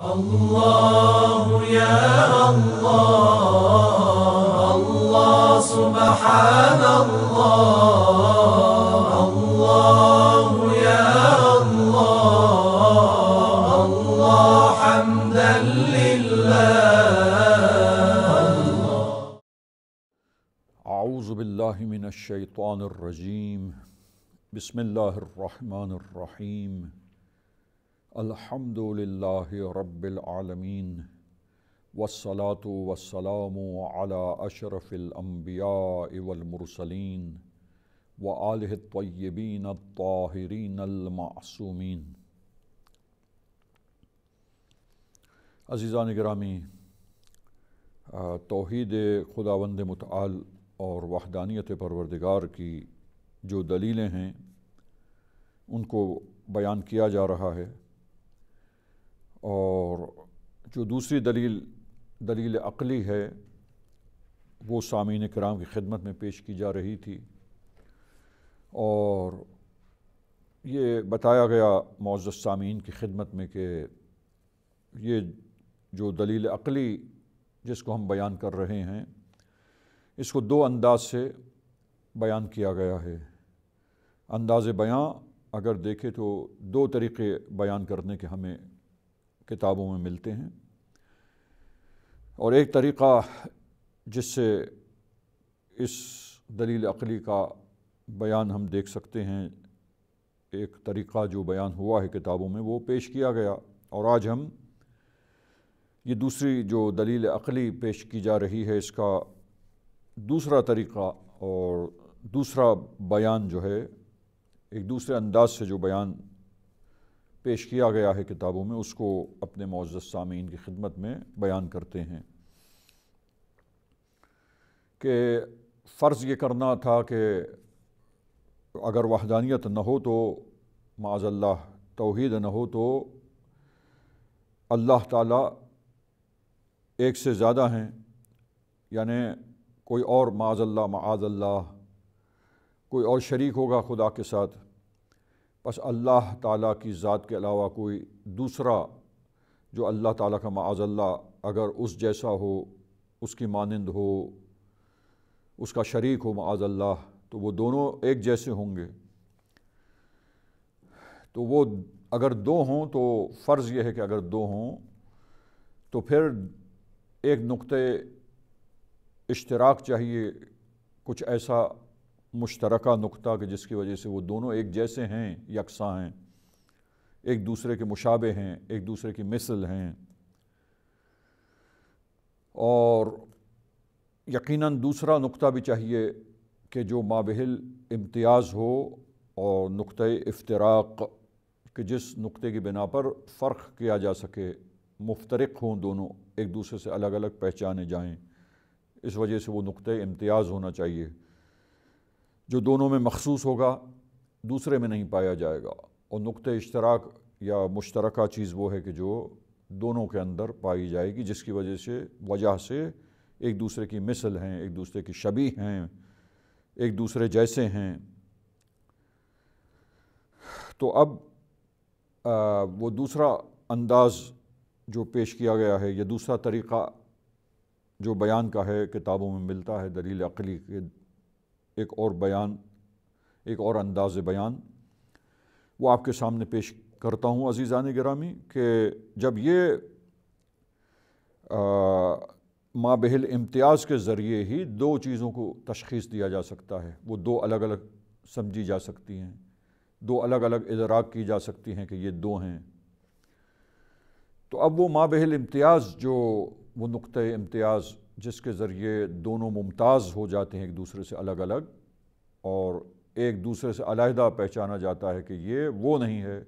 الله يا الله الله سبحان الله الله يا الله الله حمدا لله أعوذ بالله من الشيطان الرجيم بسم الله الرحمن الرحيم الحمد لله رب العالمين والصلاة والسلام على أشرف الأنبياء والمرسلين وآله الطيبين الطاهرين المعصومين अजीज़ान ग्रामी خداوند متعال اور وحدانیت پروردگار کی جو دلیلیں ہیں ان کو بیان کیا جا رہا ہے और जो दूसरी दलील दलील अकली है वो सामीन कराम की खिदमत में पेश की जा रही थी और ये बताया गया मोज़ सामीन की खिदमत में कि ये जो दलील अकली जिसको हम बयान कर रहे हैं इसको दो अंदाज से बयान किया गया है अंदाज बयां अगर देखें तो दो तरीके बयान करने के हमें किताबों में मिलते हैं और एक तरीक़ा जिससे इस दलील अकली का बयान हम देख सकते हैं एक तरीक़ा जो बयान हुआ है किताबों में वो पेश किया गया और आज हम ये दूसरी जो दलील अकली पेश की जा रही है इसका दूसरा तरीक़ा और दूसरा बयान जो है एक दूसरे अंदाज से जो बयान पेश किया गया है किताबों में उसको अपने मोज़ सामीन की खिदमत में बयान करते हैं कि फ़र्ज़ ये करना था कि अगर वहदानियत न हो तो माजल्ला तोहद न हो तो अल्लाह ताला एक से ज़्यादा हैं यानि कोई और माजल्ला माजल्ला कोई और शरीक होगा खुदा के साथ बस अल्लाह ताला की ज़ात के अलावा कोई दूसरा जो अल्लाह ताला का माजल्ला अगर उस जैसा हो उसकी मानंद हो उसका शरीक हो माजल्ला तो वो दोनों एक जैसे होंगे तो वो अगर दो हों तो फ़र्ज़ यह है कि अगर दो हों तो फिर एक नुक़ इश्तराक चाहिए कुछ ऐसा मुश्तरका नुकता कि जिसकी वजह से वो दोनों एक जैसे हैं यकसा हैं एक दूसरे के मुशाबे हैं एक दूसरे की मिसल हैं और यकीनन दूसरा नुकता भी चाहिए कि जो माबहल इम्तियाज़ हो और नुक़ इफ्तराक कि जिस नुक़े की बिना पर फ़र्क किया जा सके मुफ्तरक हों दोनों एक दूसरे से अलग अलग पहचाने जाएं इस वजह से वो नुक़ इम्तियाज़ होना चाहिए जो दोनों में मखसूस होगा दूसरे में नहीं पाया जाएगा और नुक़ इश्तराक या मुश्तरक चीज़ वो है कि जो दोनों के अंदर पाई जाएगी जिसकी वजह से वजह से एक दूसरे की मिसल हैं एक दूसरे की शबी हैं एक दूसरे जैसे हैं तो अब आ, वो दूसरा अंदाज़ जो पेश किया गया है या दूसरा तरीक़ा जो बयान का है किताबों में मिलता है दलील अकली के एक और बयान एक और अंदाज बयान वो आपके सामने पेश करता हूँ अजीज़ान गिरामी कि जब ये बहल इम्तियाज़ के ज़रिए ही दो चीज़ों को तशखीस दिया जा सकता है वो दो अलग अलग समझी जा सकती हैं दो अलग अलग इधराक की जा सकती हैं कि ये दो हैं तो अब वो बहल इम्तियाज़ जो वो नुक़ इम्तियाज़ जिसके ज़रिए दोनों मुमताज़ हो जाते हैं एक दूसरे से अलग अलग और एक दूसरे से अलहदा पहचाना जाता है कि ये वो नहीं है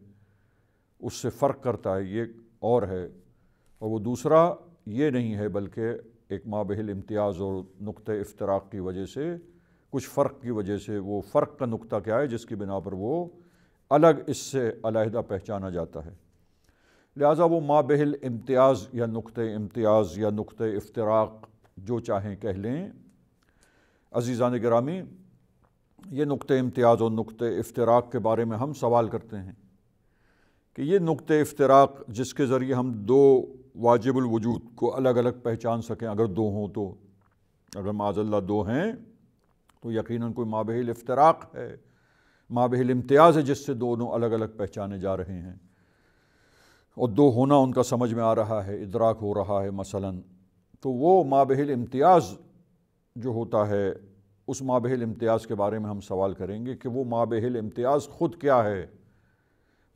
उससे फ़र्क करता है ये और है और वो दूसरा ये नहीं है बल्कि एक माबहल इम्तियाज़ और नुक़ इफ्तराक की वजह से कुछ फ़र्क की वजह से वो फ़र्क का नुक़ क्या है जिसकी बिना पर वो अलग इससे अलहदा पहचाना जाता है लिहाजा वो माबहल इम्तियाज़ या नुक़ इम्तियाज़ या नुक़ इफ्तराक जो चाहें कह लें अजीज़ान ग्रामी ये नुक़ इम्तियाज़ और नुक़ इफ्तराक के बारे में हम सवाल करते हैं कि ये नुक़ इफ्तराक जिसके ज़रिए हम दो वजूद को अलग अलग पहचान सकें अगर दो हों तो अगर माजल्ला दो हैं तो यकीनन कोई माबहल इफ्तराक है माबहल इम्तियाज़ है जिससे दोनों अलग अलग पहचाने जा रहे हैं और दो होना उनका समझ में आ रहा है इदराक हो रहा है मसला तो वो माबहल इम्तियाज़ जो होता है उस माबहल इम्तियाज़ के बारे में हम सवाल करेंगे कि वो माबहल इम्तियाज़ ख़ुद क्या है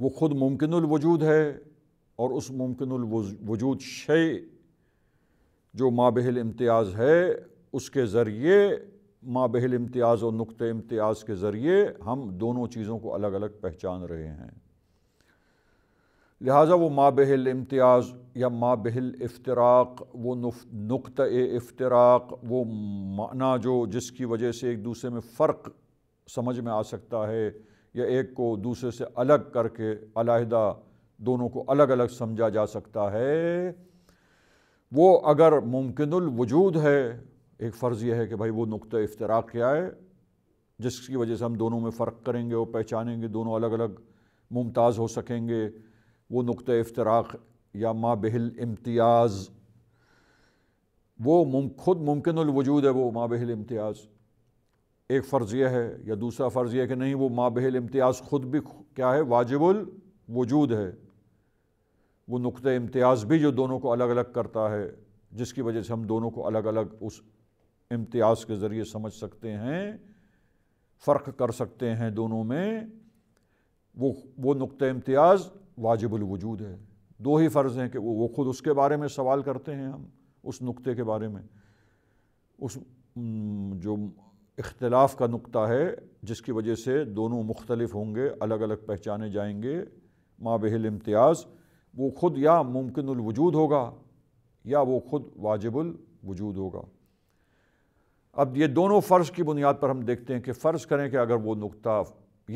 वो ख़ुद मुमकिनवजूद है और उस मुमकिनवजूद शे जो माबहल इम्तियाज़ है उसके ज़रिए माबहल इम्तियाज़ और नुक़ इम्तियाज़ के ज़रिए हम दोनों चीज़ों को अलग अलग पहचान रहे हैं लिहाजा वो मा बहल इम्तियाज़ या मा बहल इफ्तराक वो नुक़ इफ्तराक वो माना जो जिसकी वजह से एक दूसरे में फ़र्क समझ में आ सकता है या एक को दूसरे से अलग करके अलहदा दोनों को अलग अलग समझा जा सकता है वो अगर मुमकिन वजूद है एक फ़र्ज़ यह है कि भाई वो नुक़ इफ्तराक क्या है जिसकी वजह से हम दोनों में फ़र्क करेंगे और पहचानेंगे दोनों अलग अलग मुमताज़ हो सकेंगे वो नुक़ इफ्तराक या मा बहल इम्तियाज़ वो मुम खुद मुमकिन वजूद है वो माँ बहल इम्तियाज़ एक फ़र्ज़ यह है या दूसरा फ़र्ज़ यह कि नहीं वो माँ बहल इम्तियाज़ ख़ुद भी क्या है वाजिबल वजूद है वो नुक़ इम्तियाज़ भी जो दोनों को अलग अलग करता है जिसकी वजह से हम दोनों को अलग अलग उस इम्तियाज़ के ज़रिए समझ सकते हैं फ़र्क कर सकते हैं दोनों में वो वो नुक़ इम्तियाज़ वजूद है दो ही फ़र्ज़ हैं कि वो वो ख़ुद उसके बारे में सवाल करते हैं हम उस नुक्ते के बारे में उस जो इख्तलाफ का नुक्ता है जिसकी वजह से दोनों मुख्तलफ होंगे अलग अलग पहचाने जाएंगे माँ बहल इम्तियाज़ वो ख़ुद या वजूद होगा या वो ख़ुद वाजिबुल वजूद होगा अब ये दोनों फ़र्ज़ की बुनियाद पर हम देखते हैं कि फ़र्ज़ करें कि अगर वो नुक्ता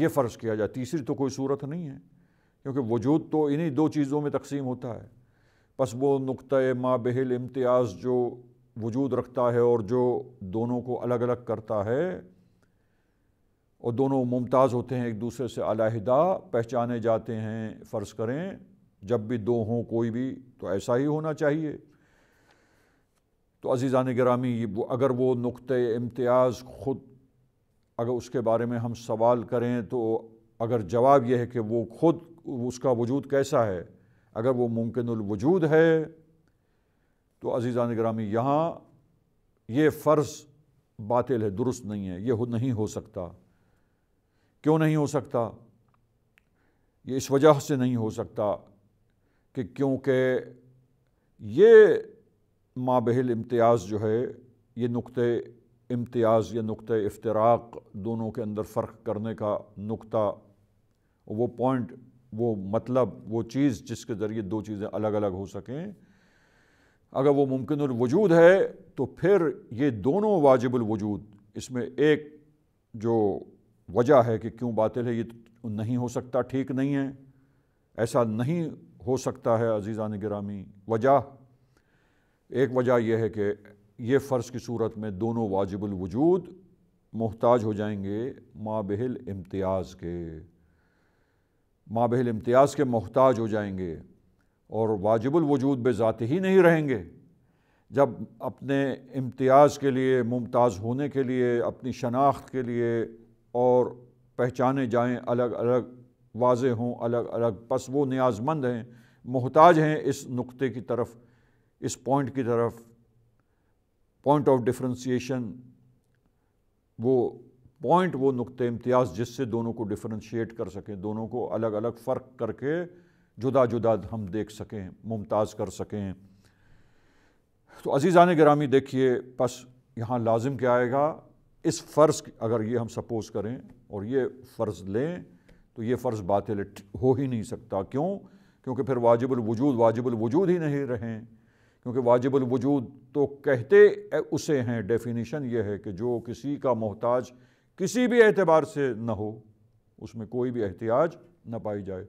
ये फ़र्ज़ किया जाए तीसरी तो कोई सूरत नहीं है क्योंकि वजूद तो इन्हीं दो चीज़ों में तकसीम होता है बस वो नुक़ मा बहल इम्तियाज़ जो वजूद रखता है और जो दोनों को अलग अलग करता है और दोनों मुमताज़ होते हैं एक दूसरे से अलहदा पहचाने जाते हैं फ़र्ज़ करें जब भी दो हों कोई भी तो ऐसा ही होना चाहिए तो अज़ीज़ान ग्रामी वो अगर वो नुक़ इम्तियाज़ ख़ुद अगर उसके बारे में हम सवाल करें तो अगर जवाब यह है कि वो खुद उसका वजूद कैसा है अगर वो वजूद है तो अजीजा निगरामी यहाँ ये फ़र्ज़ बातिल है दुरुस्त नहीं है ये हो नहीं हो सकता क्यों नहीं हो सकता ये इस वजह से नहीं हो सकता कि क्योंकि ये माबहल इम्तियाज़ जो है ये नुक़ इम्तियाज़ या नुक़ इफ्तराक दोनों के अंदर फ़र्क करने का नुक्ता वो पॉइंट वो मतलब वो चीज़ जिसके ज़रिए दो चीज़ें अलग अलग हो सकें अगर वो मुमकिन वजूद है तो फिर ये दोनों वाजिबुल वजूद इसमें एक जो वजह है कि क्यों बातिल है ये तो नहीं हो सकता ठीक नहीं है ऐसा नहीं हो सकता है अजीज़ा ग्रामी वजह एक वजह यह है कि ये फ़र्ज़ की सूरत में दोनों वाजिबुल वजूद मोहताज हो जाएंगे माबहल इम्तियाज़ के माबहल इम्तियाज़ के मोहताज हो जाएंगे और वजूद बेज़ाते ही नहीं रहेंगे जब अपने इम्तियाज़ के लिए मुमताज़ होने के लिए अपनी शनाख्त के लिए और पहचाने जाएं अलग अलग वाज हों अलग अलग बस वो न्याजमंद हैं मोहताज हैं इस नुक्ते की तरफ इस पॉइंट की तरफ पॉइंट ऑफ डिफ्रेंसीशन वो पॉइंट वो नुक़ इम्तियाज़ जिससे दोनों को डिफ्रेंशिएट कर सकें दोनों को अलग अलग फ़र्क करके जुदा जुदा हम देख सकें मुमताज़ कर सकें तो अजीज़ान ग्रामी देखिए बस यहाँ लाजिम क्या आएगा इस फ़र्ज़ अगर ये हम सपोज़ करें और ये फ़र्ज़ लें तो ये फ़र्ज़ बातें हो ही नहीं सकता क्यों क्योंकि फिर वाजिबल वजूद वाजिबल वजूद ही नहीं रहें क्योंकि वाजिबल वजूद तो कहते उसे हैं डेफिनेशन ये है कि जो किसी का मोहताज किसी भी एतबार से न हो उसमें कोई भी एहतियाज न पाई जाए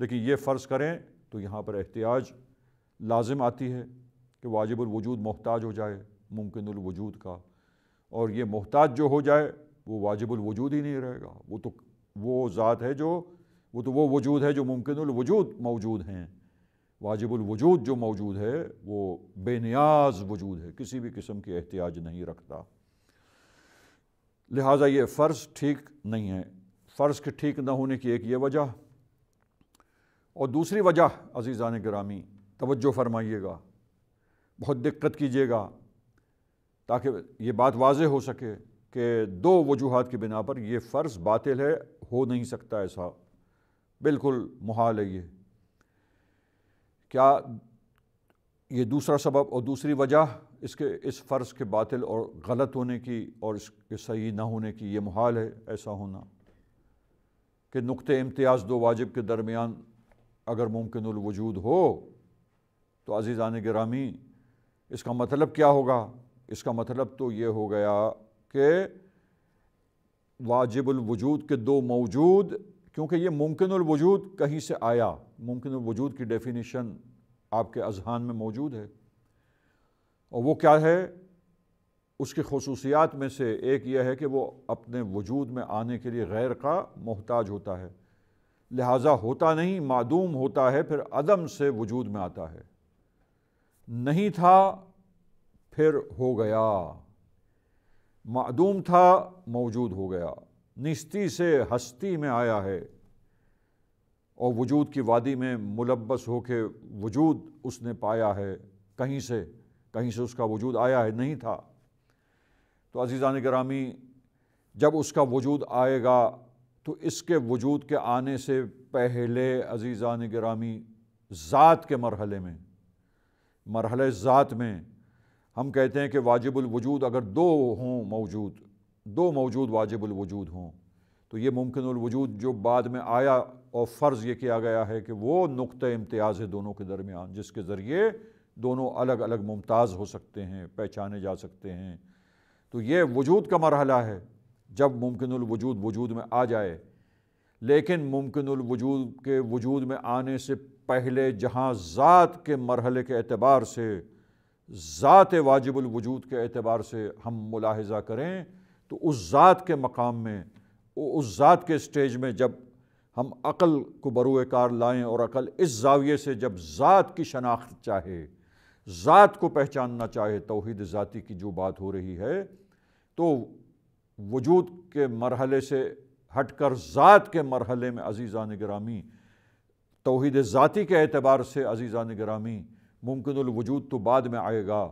लेकिन ये फ़र्ज़ करें तो यहाँ पर एहतियाज लाजिम आती है कि वाजिबुलवजूद मोहताज हो जाए मुमकिनवजूद का और ये मोहताज जो हो जाए वो वाजिबुलवजूद ही नहीं रहेगा वो तो वो ज़ात है जो वो तो वो वजूद है जो मुमकिनवजूद मौजूद हैं वाजिबुलवजूद जो मौजूद है वो बेनियाज वजूद है किसी भी किस्म की एहतियाज नहीं रखता लिहाजा ये फ़र्ज़ ठीक नहीं है फ़र्ज़ के ठीक ना होने की एक ये वजह और दूसरी वजह अजीज़ान ग्रामी तवज्जो फरमाइएगा बहुत दिक्कत कीजिएगा ताकि ये बात वाज हो सके कि दो वजूहत की बिना पर यह फ़र्ज़ बातिल है हो नहीं सकता ऐसा बिल्कुल मुहाल है ये क्या ये दूसरा सबब और दूसरी वजह इसके इस फ़र्ज़ के बातिल और गलत होने की और इसके सही ना होने की ये मुहाल है ऐसा होना कि नुक़ इम्तियाज़ दो वाजिब के दरमियान अगर मुमकिन वजूद हो तो आने ग्रामी इसका मतलब क्या होगा इसका मतलब तो ये हो गया कि वाजिबुलवजूद के दो मौजूद क्योंकि ये मुमकिन वजूद कहीं से आया मुमकिन वजूद की डेफिनेशन आपके अजहान में मौजूद है और वो क्या है उसकी खसूसियात में से एक यह है कि वो अपने वजूद में आने के लिए गैर का मोहताज होता है लिहाजा होता नहीं मदूम होता है फिर अदम से वजूद में आता है नहीं था फिर हो गया मदूम था मौजूद हो गया निस्ती से हस्ती में आया है और वजूद की वादी में मुलबस हो के वजूद उसने पाया है कहीं से कहीं से उसका वजूद आया है नहीं था तो अजीज़ान ग्रामी जब उसका वजूद आएगा तो इसके वजूद के आने से पहले अजीज़ान ग्रामी ज़ात के मरहले में मरहल ज़ात में हम कहते हैं कि वाजिबुल वजूद अगर दो हों मौजूद दो मौजूद वाजिबुल वजूद हों तो ये मुमकिन वजूद जो बाद में आया और फ़र्ज़ ये किया गया है कि वो नुक़ इम्तियाज़ है दोनों के दरमियान जिसके ज़रिए दोनों अलग अलग मुमताज़ हो सकते हैं पहचाने जा सकते हैं तो ये वजूद का मरहला है जब मुमकिन वजूद वजूद में आ जाए लेकिन मुमकिन वजूद के वजूद में आने से पहले जहाँ ज़ात के मरहले के अतबार से ज़ात वाजिबल वजूद के अतबार से हम मुलाहजा करें तो उस ज़ात के मकाम में उस ज़ात के स्टेज में जब हम अक़ल को बरूए कार लाएँ और अक़ल इस जाविये से जब ज़ात की शनाख्त चाहे ज़ात को पहचानना चाहे तोहद ज़ाती की जो बात हो रही है तो वजूद के मरहले से हट कर ज़ात के मरहले में अजीज़ा नगरामी तोहद ज़ाती के अतबार से नगरामी मुमकिन मुमकिनवजूद तो बाद में आएगा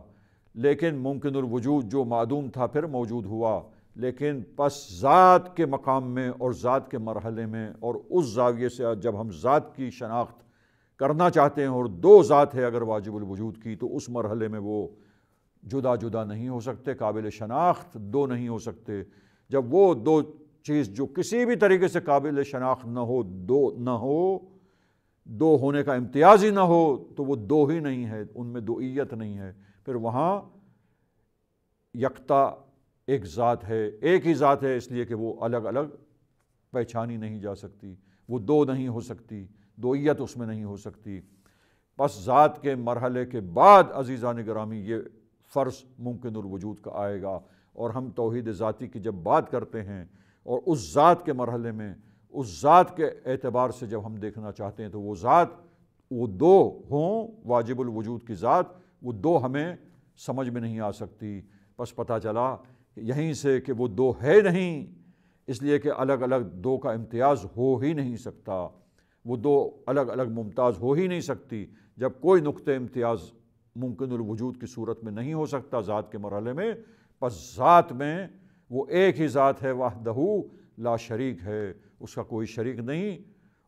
लेकिन मुमकिनवजूद जो मदूम था फिर मौजूद हुआ लेकिन बस ज़ात के मकाम में और ज़ात के मरहले में और उस जाविये से जब हम ज़ात की शनाख्त करना चाहते हैं और दो ज़ात है अगर वाजिबुलवजूद की तो उस मरहले में वो जुदा जुदा नहीं हो सकते काबिल शनाख्त दो नहीं हो सकते जब वो दो चीज़ जो किसी भी तरीके से काबिल शनाख्त ना हो दो ना हो दो होने का इम्तियाज़ ही ना हो तो वो दो ही नहीं है उनमें दोइयत नहीं है फिर वहाँ यकता एक ज़ात है एक ही ज़ात है इसलिए कि वो अलग अलग पहचानी नहीं जा सकती वो दो नहीं हो सकती दोयत उसमें नहीं हो सकती बस ज़ात के मरहले के बाद अजीज़ा गरामी ये फ़र्ज़ मुमकिन वजूद का आएगा और हम तोहद ज़ाती की जब बात करते हैं और उस ज़ात के मरहले में उस ज़ात के एतबार से जब हम देखना चाहते हैं तो वो ज़ात वो दो हों वाजिबुलवजूद वजूद की ज़ात वो दो हमें समझ में नहीं आ सकती बस पता चला यहीं से कि वो दो है नहीं इसलिए कि अलग अलग दो का इम्तियाज़ हो ही नहीं सकता वो दो अलग अलग मुमताज़ हो ही नहीं सकती जब कोई नुक़ इम्तियाज़ मुमकिन वजूद की सूरत में नहीं हो सकता ज़ात के मरहले में बस ज़ात में वो एक ही ज़ात है वाह दहू ला शरीक है उसका कोई शरीक नहीं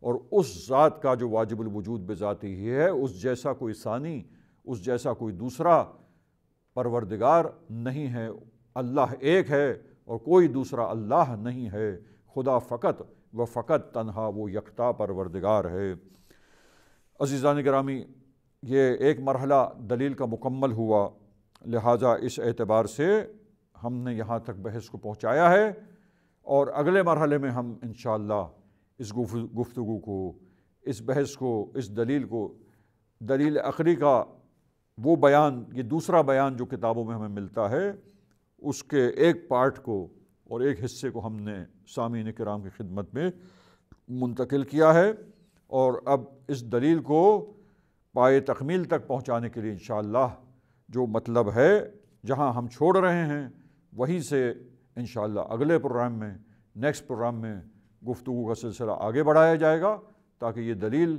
और उस ज़ात का जो वाजिबुल वजूद बेज़ाती ही है उस जैसा कोई सानी उस जैसा कोई दूसरा परवरदिगार नहीं है अल्लाह एक है और कोई दूसरा अल्लाह नहीं है खुदा फ़कत व फ़कत तनहा वो यकता पर परवरदिगार है अजीज़ान ग्रामी ये एक मरहला दलील का मुकम्मल हुआ लिहाजा इस एतबार से हमने यहाँ तक बहस को पहुँचाया है और अगले मरहले में हम इन इस गुफ्तु को इस बहस को इस दलील को दलील अखरी का वो बयान ये दूसरा बयान जो किताबों में हमें मिलता है उसके एक पार्ट को और एक हिस्से को हमने सामीन कराम की खिदमत में मुंतकिल किया है और अब इस दलील को पाए तकमील तक पहुँचाने के लिए इन जो मतलब है जहाँ हम छोड़ रहे हैं वहीं से इन अगले प्रोग्राम में नेक्स्ट प्रोग्राम में गुफ्तु का सिलसिला आगे बढ़ाया जाएगा ताकि ये दलील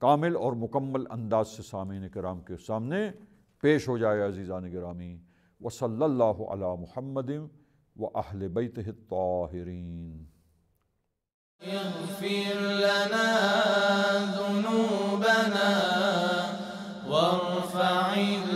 कामिल और मुकम्मल अंदाज से सामीन कराम के सामने पेश हो जाए अजीज़ान ग्रामी وصلى الله على محمد وأهل بيته الطاهرين يغفر لنا ذنوبنا وارفع